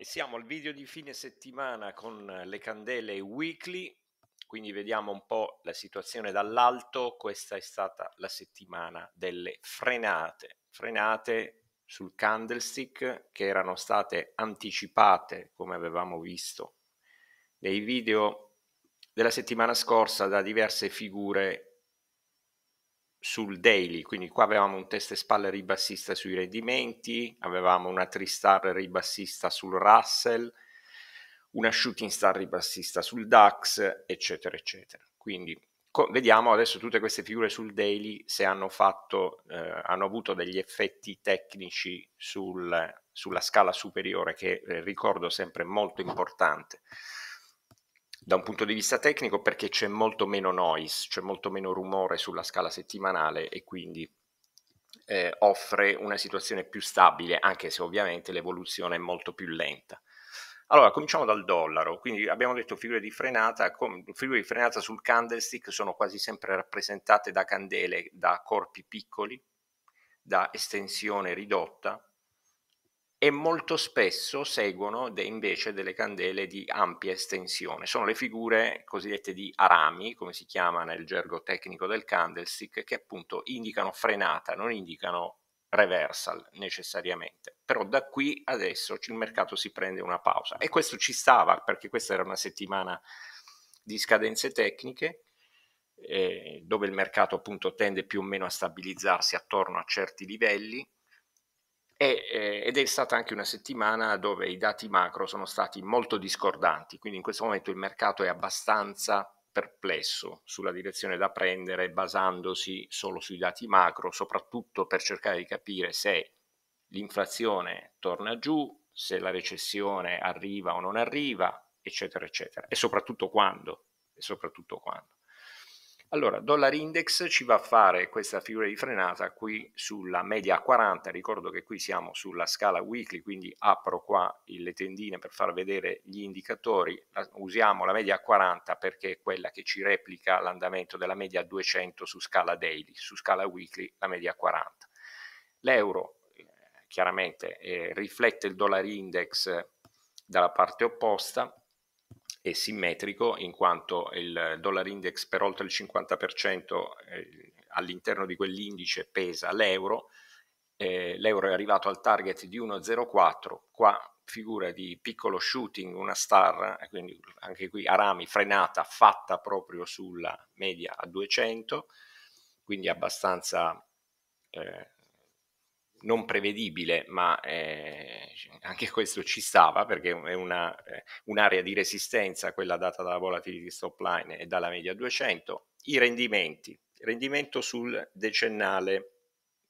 E siamo al video di fine settimana con le candele weekly, quindi vediamo un po' la situazione dall'alto. Questa è stata la settimana delle frenate, frenate sul candlestick che erano state anticipate, come avevamo visto nei video della settimana scorsa, da diverse figure sul daily, quindi qua avevamo un test e spalle ribassista sui rendimenti, avevamo una 3 ribassista sul Russell, una shooting star ribassista sul DAX, eccetera, eccetera. Quindi co- vediamo adesso tutte queste figure sul daily se hanno, fatto, eh, hanno avuto degli effetti tecnici sul, sulla scala superiore, che eh, ricordo sempre molto importante da un punto di vista tecnico perché c'è molto meno noise, c'è molto meno rumore sulla scala settimanale e quindi eh, offre una situazione più stabile, anche se ovviamente l'evoluzione è molto più lenta. Allora, cominciamo dal dollaro, quindi abbiamo detto figure di frenata, com- figure di frenata sul candlestick sono quasi sempre rappresentate da candele, da corpi piccoli, da estensione ridotta, e molto spesso seguono de invece delle candele di ampia estensione. Sono le figure cosiddette di arami, come si chiama nel gergo tecnico del candlestick, che appunto indicano frenata, non indicano reversal necessariamente. Però da qui adesso il mercato si prende una pausa e questo ci stava perché questa era una settimana di scadenze tecniche eh, dove il mercato appunto tende più o meno a stabilizzarsi attorno a certi livelli eh, ed è stata anche una settimana dove i dati macro sono stati molto discordanti, quindi in questo momento il mercato è abbastanza perplesso sulla direzione da prendere basandosi solo sui dati macro, soprattutto per cercare di capire se l'inflazione torna giù, se la recessione arriva o non arriva, eccetera, eccetera, e soprattutto quando, e soprattutto quando. Allora, dollar index ci va a fare questa figura di frenata qui sulla media 40, ricordo che qui siamo sulla scala weekly, quindi apro qua le tendine per far vedere gli indicatori, usiamo la media 40 perché è quella che ci replica l'andamento della media 200 su scala daily, su scala weekly la media 40. L'euro eh, chiaramente eh, riflette il dollar index eh, dalla parte opposta, è simmetrico in quanto il dollar index per oltre il 50% eh, all'interno di quell'indice pesa l'euro, eh, l'euro è arrivato al target di 1,04, qua figura di piccolo shooting, una star, eh, quindi anche qui Arami frenata fatta proprio sulla media a 200, quindi abbastanza eh, non prevedibile, ma eh, anche questo ci stava perché è una, eh, un'area di resistenza, quella data dalla volatility stop line e dalla media 200. I rendimenti, rendimento sul decennale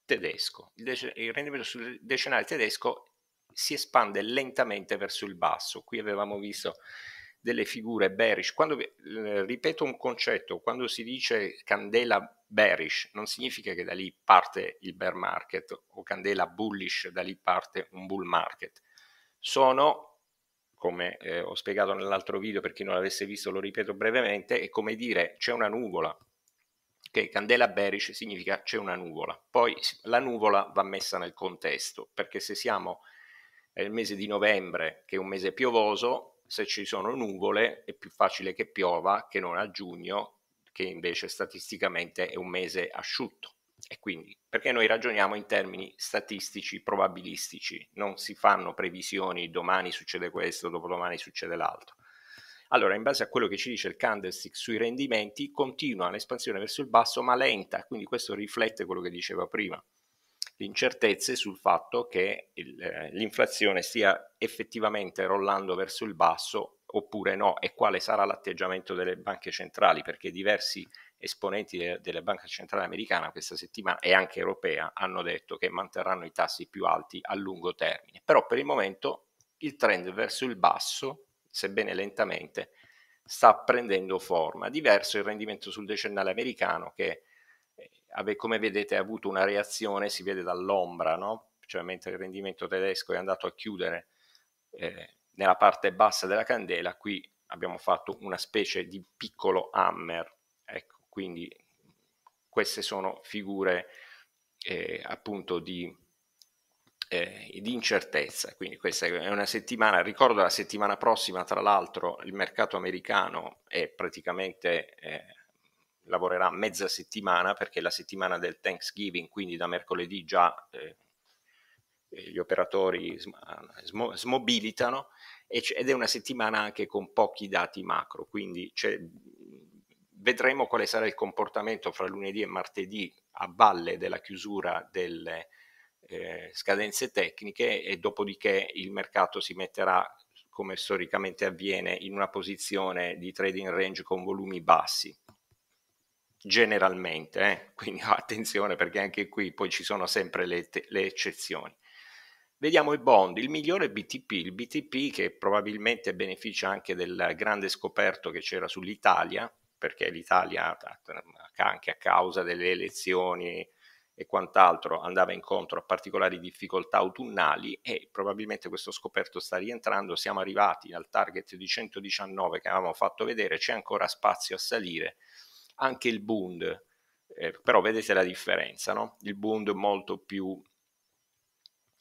tedesco. Il, dec- il rendimento sul decennale tedesco si espande lentamente verso il basso. Qui avevamo visto delle figure bearish. Quando, eh, ripeto un concetto, quando si dice candela bearish, non significa che da lì parte il bear market o candela bullish, da lì parte un bull market. Sono, come eh, ho spiegato nell'altro video, per chi non l'avesse visto lo ripeto brevemente, è come dire c'è una nuvola, che candela bearish significa c'è una nuvola, poi la nuvola va messa nel contesto, perché se siamo nel eh, mese di novembre, che è un mese piovoso, se ci sono nuvole è più facile che piova che non a giugno che invece statisticamente è un mese asciutto. E quindi perché noi ragioniamo in termini statistici, probabilistici, non si fanno previsioni domani succede questo, dopodomani succede l'altro. Allora, in base a quello che ci dice il candlestick sui rendimenti, continua l'espansione verso il basso, ma lenta, quindi questo riflette quello che diceva prima. Le incertezze sul fatto che il, eh, l'inflazione stia effettivamente rollando verso il basso oppure no e quale sarà l'atteggiamento delle banche centrali perché diversi esponenti de- della banca centrale americana questa settimana e anche europea hanno detto che manterranno i tassi più alti a lungo termine però per il momento il trend verso il basso sebbene lentamente sta prendendo forma diverso il rendimento sul decennale americano che eh, ave- come vedete ha avuto una reazione si vede dall'ombra no? cioè mentre il rendimento tedesco è andato a chiudere eh, nella parte bassa della candela qui abbiamo fatto una specie di piccolo hammer, ecco, quindi queste sono figure eh, appunto di, eh, di, incertezza, quindi questa è una settimana, ricordo la settimana prossima tra l'altro il mercato americano è praticamente... Eh, lavorerà mezza settimana perché la settimana del Thanksgiving, quindi da mercoledì già eh, gli operatori sm- sm- smobilitano ed è una settimana anche con pochi dati macro, quindi cioè, vedremo quale sarà il comportamento fra lunedì e martedì a valle della chiusura delle eh, scadenze tecniche e dopodiché il mercato si metterà come storicamente avviene in una posizione di trading range con volumi bassi generalmente, eh? quindi attenzione perché anche qui poi ci sono sempre le, te- le eccezioni. Vediamo i bond, il migliore è BTP, il BTP che probabilmente beneficia anche del grande scoperto che c'era sull'Italia, perché l'Italia anche a causa delle elezioni e quant'altro andava incontro a particolari difficoltà autunnali e probabilmente questo scoperto sta rientrando, siamo arrivati al target di 119 che avevamo fatto vedere, c'è ancora spazio a salire. Anche il Bund, eh, però vedete la differenza, no? il Bund molto più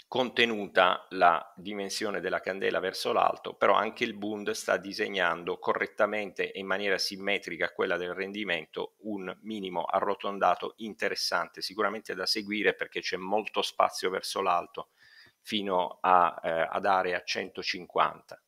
contenuta la dimensione della candela verso l'alto, però anche il Bund sta disegnando correttamente e in maniera simmetrica quella del rendimento un minimo arrotondato interessante, sicuramente da seguire perché c'è molto spazio verso l'alto fino a, eh, ad area 150.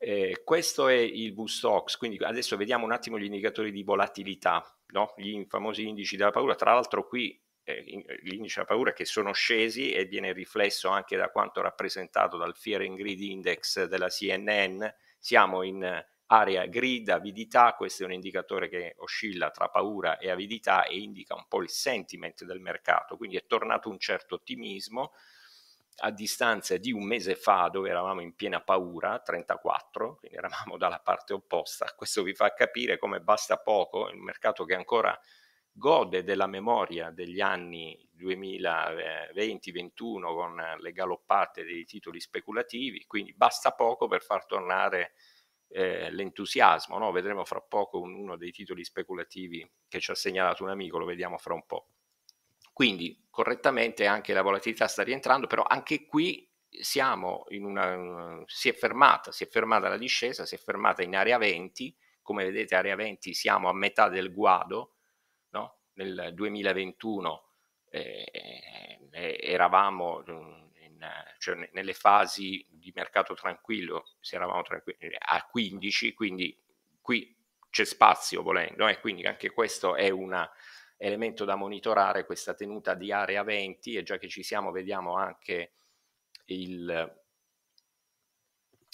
Eh, questo è il Bustox, quindi adesso vediamo un attimo gli indicatori di volatilità, no? gli famosi indici della paura. Tra l'altro qui eh, eh l'indice della paura che sono scesi e viene riflesso anche da quanto rappresentato dal Fear and Greed Index della CNN, siamo in eh, area grid, avidità, questo è un indicatore che oscilla tra paura e avidità e indica un po' il sentiment del mercato, quindi è tornato un certo ottimismo a distanza di un mese fa dove eravamo in piena paura, 34, quindi eravamo dalla parte opposta, questo vi fa capire come basta poco, il mercato che ancora gode della memoria degli anni 2020-21 eh, con le galoppate dei titoli speculativi, quindi basta poco per far tornare eh, l'entusiasmo. No? Vedremo fra poco un, uno dei titoli speculativi che ci ha segnalato un amico, lo vediamo fra un po'. Quindi correttamente anche la volatilità sta rientrando, però anche qui siamo in una, si è fermata, si è fermata la discesa, si è fermata in area 20, come vedete area 20 siamo a metà del guado, no? nel 2021 eh, eh, eravamo mm, in, cioè nelle fasi di mercato tranquillo, tranquilli, a 15, quindi qui c'è spazio volendo e eh, quindi anche questo è un elemento da monitorare, questa tenuta di area 20 e già che ci siamo vediamo anche il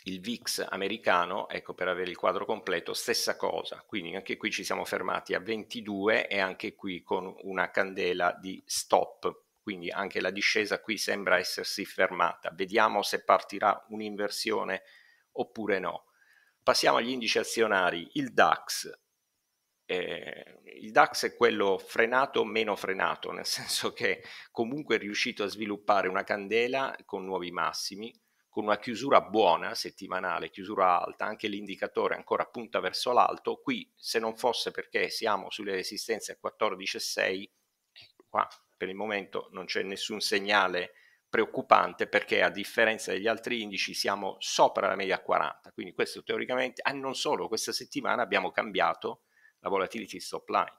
il VIX americano, ecco per avere il quadro completo, stessa cosa, quindi anche qui ci siamo fermati a 22 e anche qui con una candela di stop, quindi anche la discesa qui sembra essersi fermata, vediamo se partirà un'inversione oppure no. Passiamo agli indici azionari, il DAX. Eh, il DAX è quello frenato meno frenato, nel senso che comunque è riuscito a sviluppare una candela con nuovi massimi, con una chiusura buona settimanale, chiusura alta, anche l'indicatore ancora punta verso l'alto, qui se non fosse perché siamo sulle resistenze a 14,6, ecco qua per il momento non c'è nessun segnale preoccupante perché a differenza degli altri indici siamo sopra la media 40, quindi questo teoricamente, e ah, non solo, questa settimana abbiamo cambiato la volatility stop line.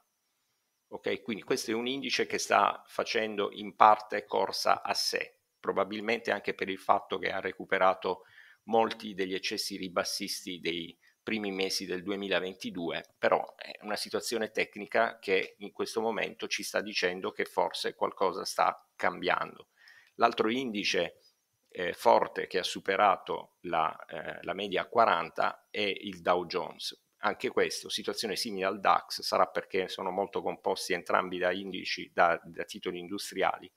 Ok, quindi questo è un indice che sta facendo in parte corsa a sé probabilmente anche per il fatto che ha recuperato molti degli eccessi ribassisti dei primi mesi del 2022, però è una situazione tecnica che in questo momento ci sta dicendo che forse qualcosa sta cambiando. L'altro indice eh, forte che ha superato la, eh, la media 40 è il Dow Jones. Anche questo, situazione simile al DAX, sarà perché sono molto composti entrambi da indici, da, da titoli industriali,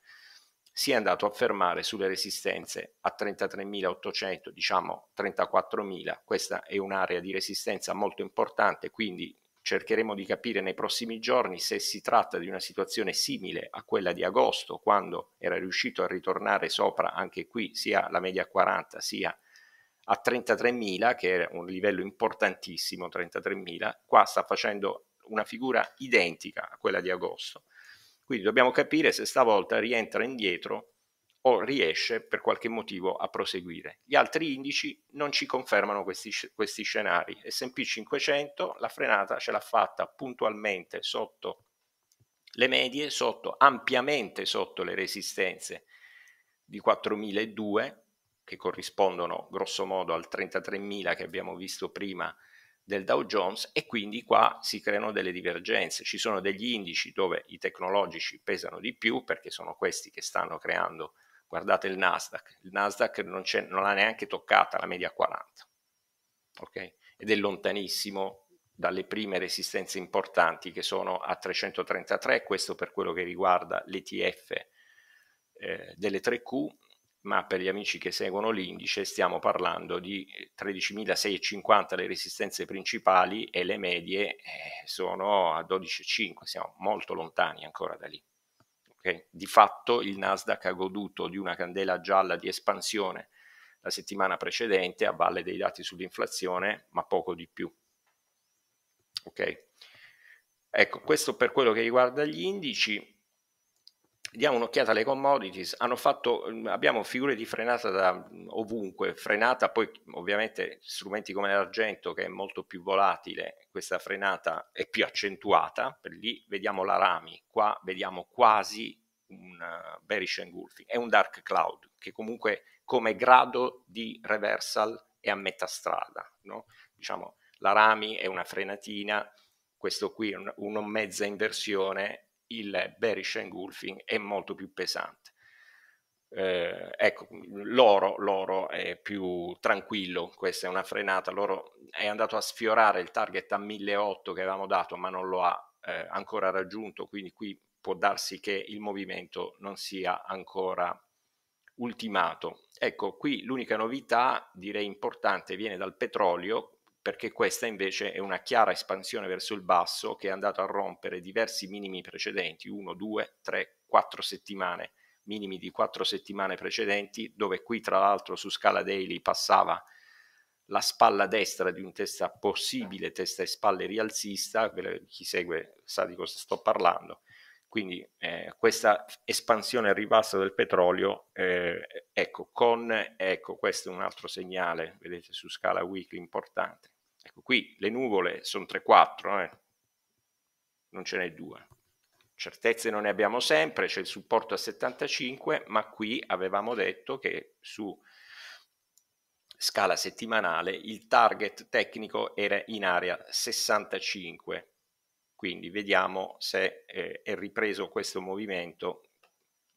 si è andato a fermare sulle resistenze a 33.800, diciamo 34.000, questa è un'area di resistenza molto importante, quindi cercheremo di capire nei prossimi giorni se si tratta di una situazione simile a quella di agosto, quando era riuscito a ritornare sopra anche qui sia la media 40 sia a 33.000, che era un livello importantissimo, 33.000, qua sta facendo una figura identica a quella di agosto. Quindi dobbiamo capire se stavolta rientra indietro o riesce per qualche motivo a proseguire. Gli altri indici non ci confermano questi, questi scenari. SP 500 la frenata ce l'ha fatta puntualmente sotto le medie, sotto, ampiamente sotto le resistenze di 4002 che corrispondono grosso modo al 33.000 che abbiamo visto prima del Dow Jones e quindi qua si creano delle divergenze. Ci sono degli indici dove i tecnologici pesano di più perché sono questi che stanno creando, guardate il Nasdaq, il Nasdaq non, non ha neanche toccata la media 40, ok? Ed è lontanissimo dalle prime resistenze importanti che sono a 333, questo per quello che riguarda l'ETF eh, delle 3Q ma per gli amici che seguono l'indice stiamo parlando di 13.650 eh, le resistenze principali e le medie eh, sono a 12.5, siamo molto lontani ancora da lì. Okay? Di fatto il Nasdaq ha goduto di una candela gialla di espansione la settimana precedente a valle dei dati sull'inflazione, ma poco di più. Okay? Ecco, questo per quello che riguarda gli indici diamo un'occhiata alle commodities, fatto, mm, abbiamo figure di frenata da mm, ovunque, frenata poi ovviamente strumenti come l'argento che è molto più volatile, questa frenata è più accentuata, per lì vediamo la rami, qua vediamo quasi un eh, bearish engulfing, è un dark cloud che comunque come grado di reversal è a metà strada, no? diciamo la rami è una frenatina, questo qui è un, una mezza inversione il bearish engulfing è molto più pesante. Eh, ecco, l'oro, l'oro, è più tranquillo, questa è una frenata, l'oro è andato a sfiorare il target a 1.800 che avevamo dato ma non lo ha eh, ancora raggiunto, quindi qui può darsi che il movimento non sia ancora ultimato. Ecco, qui l'unica novità direi importante viene dal petrolio perché questa invece è una chiara espansione verso il basso che è andata a rompere diversi minimi precedenti, 1, 2, 3, 4 settimane, minimi di 4 settimane precedenti, dove qui tra l'altro su scala daily passava la spalla destra di un testa possibile testa e spalle rialzista, chi segue sa di cosa sto parlando. Quindi eh, questa espansione al ribasso del petrolio, eh, ecco, con, ecco, questo è un altro segnale, vedete su scala weekly importante, Ecco, qui le nuvole sono 3-4, eh? non ce n'è due. Certezze non ne abbiamo sempre, c'è il supporto a 75, ma qui avevamo detto che su scala settimanale il target tecnico era in area 65 quindi vediamo se eh, è ripreso questo movimento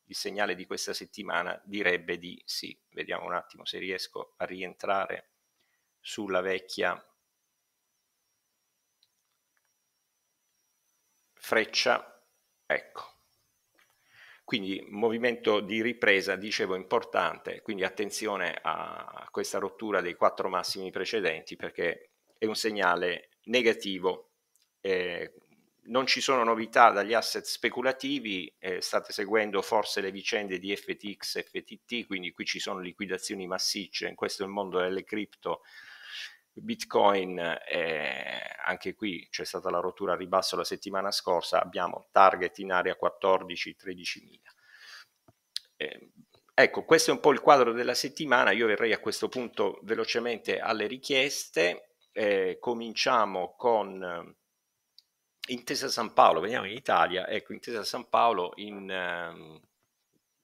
il segnale di questa settimana direbbe di sì vediamo un attimo se riesco a rientrare sulla vecchia freccia, ecco. Quindi movimento di ripresa, dicevo, importante, quindi attenzione a questa rottura dei quattro massimi precedenti perché è un segnale negativo. Eh, non ci sono novità dagli asset speculativi, eh, state seguendo forse le vicende di FTX, FTT, quindi qui ci sono liquidazioni massicce, in questo è il mondo delle cripto, Bitcoin, eh, anche qui c'è stata la rottura a ribasso la settimana scorsa, abbiamo target in area 14-13 mila. Eh, ecco, questo è un po' il quadro della settimana, io verrei a questo punto velocemente alle richieste, eh, cominciamo con... Eh, Intesa San Paolo, veniamo in Italia, ecco Intesa San Paolo in ehm,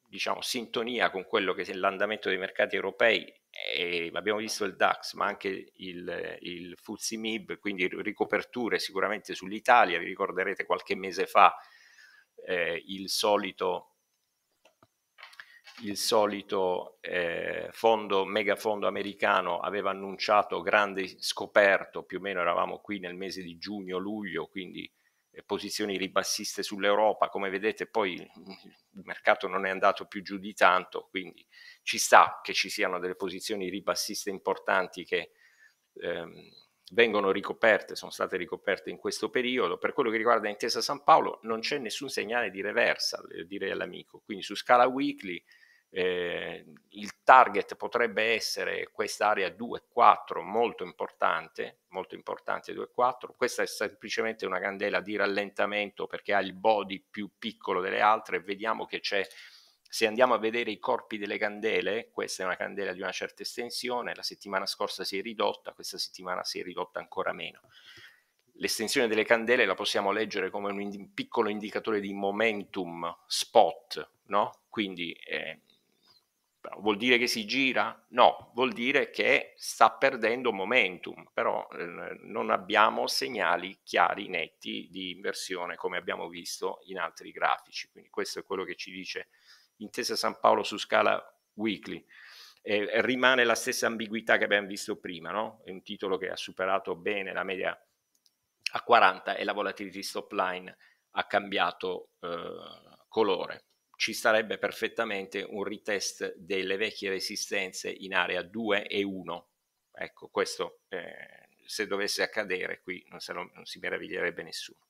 diciamo, sintonia con quello che è l'andamento dei mercati europei e abbiamo visto il DAX, ma anche il, il FTSE MIB, quindi ricoperture sicuramente sull'Italia. Vi ricorderete qualche mese fa eh, il solito, il solito eh, fondo, megafondo americano aveva annunciato grande scoperto, più o meno eravamo qui nel mese di giugno-luglio, quindi posizioni ribassiste sull'Europa, come vedete poi il mercato non è andato più giù di tanto, quindi ci sta che ci siano delle posizioni ribassiste importanti che ehm, vengono ricoperte, sono state ricoperte in questo periodo. Per quello che riguarda Intesa San Paolo non c'è nessun segnale di reversa, eh, direi all'amico, quindi su scala weekly eh, il target potrebbe essere quest'area 2-4 molto importante, molto importante 2-4, questa è semplicemente una candela di rallentamento perché ha il body più piccolo delle altre, vediamo che c'è, se andiamo a vedere i corpi delle candele, questa è una candela di una certa estensione, la settimana scorsa si è ridotta, questa settimana si è ridotta ancora meno. L'estensione delle candele la possiamo leggere come un ind- piccolo indicatore di momentum spot, no? Quindi eh, Vuol dire che si gira? No, vuol dire che sta perdendo momentum, però eh, non abbiamo segnali chiari, netti di inversione come abbiamo visto in altri grafici. Quindi questo è quello che ci dice Intesa San Paolo su scala weekly. Eh, rimane la stessa ambiguità che abbiamo visto prima, no? È un titolo che ha superato bene la media a 40 e la volatility stop line ha cambiato eh, colore ci sarebbe perfettamente un retest delle vecchie resistenze in area 2 e 1. Ecco, questo eh, se dovesse accadere qui non, lo, non, si meraviglierebbe nessuno.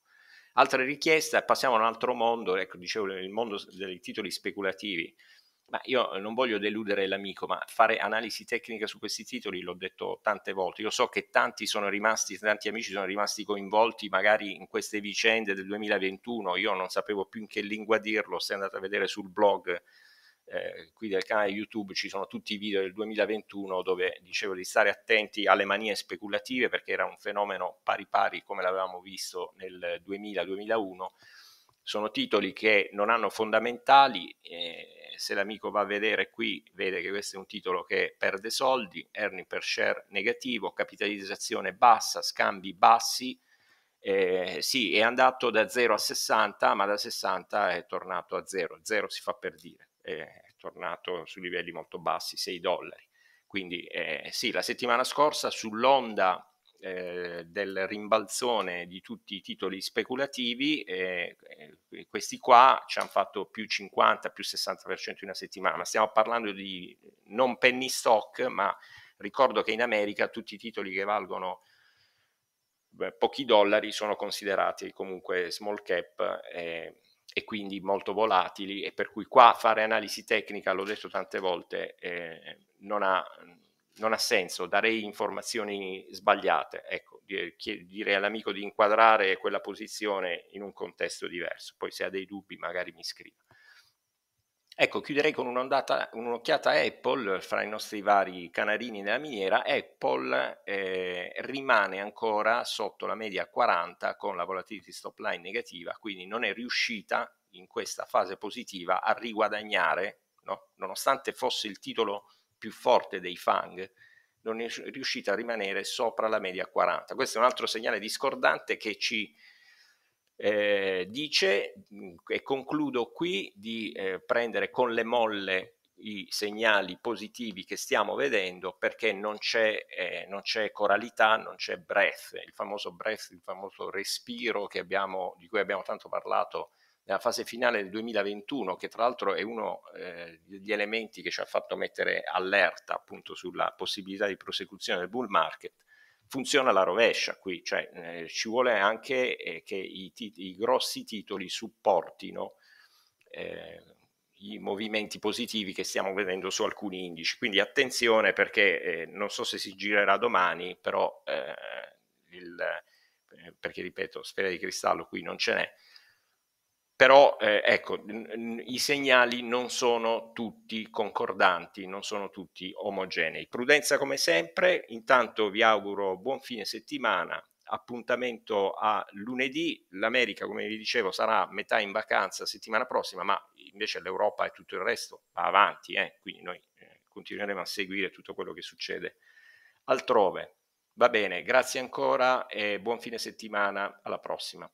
Altra richiesta, passiamo a un altro mondo, ecco, dicevo, il mondo dei titoli speculativi ma io eh, non voglio deludere l'amico, ma fare analisi tecnica su questi titoli l'ho detto tante volte. Io so che tanti sono rimasti, tanti amici sono rimasti coinvolti magari in queste vicende del 2021. Io non sapevo più in che lingua dirlo. Se andate a vedere sul blog eh, qui del canale YouTube ci sono tutti i video del 2021 dove dicevo di stare attenti alle manie speculative perché era un fenomeno pari pari come l'avevamo visto nel 2000-2001 sono titoli che non hanno fondamentali, eh, se l'amico va a vedere qui vede che questo è un titolo che perde soldi, earning per share negativo, capitalizzazione bassa, scambi bassi, eh, sì è andato da 0 a 60 ma da 60 è tornato a 0, 0 si fa per dire, è tornato su livelli molto bassi, 6 dollari. Quindi eh, sì, la settimana scorsa sull'onda eh, del rimbalzone di tutti i titoli speculativi, eh, eh questi qua ci hanno fatto più 50, più 60% in una settimana, ma stiamo parlando di non penny stock, ma ricordo che in America tutti i titoli che valgono beh, pochi dollari sono considerati comunque small cap eh, e quindi molto volatili e per cui qua fare analisi tecnica, l'ho detto tante volte, non ha non ha senso, darei informazioni sbagliate, ecco, dire all'amico di inquadrare quella posizione in un contesto diverso, poi se ha dei dubbi magari mi scriva. Ecco, chiuderei con un'occhiata a Apple, fra i nostri vari canarini nella miniera, Apple eh, rimane ancora sotto la media 40 con la volatility stop line negativa, quindi non è riuscita in questa fase positiva a riguadagnare, no? nonostante fosse il titolo più forte dei Fang non è riuscita a rimanere sopra la media 40. Questo è un altro segnale discordante che ci eh, dice, e concludo qui, di eh, prendere con le molle i segnali positivi che stiamo vedendo perché non c'è, eh, non c'è coralità, non c'è breath, il famoso breath, il famoso respiro abbiamo, di cui abbiamo tanto parlato nella fase finale del 2021, che tra l'altro è uno eh, degli elementi che ci ha fatto mettere allerta appunto sulla possibilità di prosecuzione del bull market, funziona la rovescia qui, cioè eh, ci vuole anche eh, che i, tit- i, grossi titoli supportino eh, i movimenti positivi che stiamo vedendo su alcuni indici. Quindi attenzione perché eh, non so se si girerà domani, però eh, il, perché ripeto, sfera di cristallo qui non ce n'è però eh, ecco, i segnali non sono tutti concordanti, non sono tutti omogenei. Prudenza come sempre, intanto vi auguro buon fine settimana, appuntamento a lunedì, l'America come vi dicevo sarà metà in vacanza settimana prossima, ma invece l'Europa e tutto il resto va avanti, eh? quindi noi eh, continueremo a seguire tutto quello che succede altrove. Va bene, grazie ancora e buon fine settimana, alla prossima.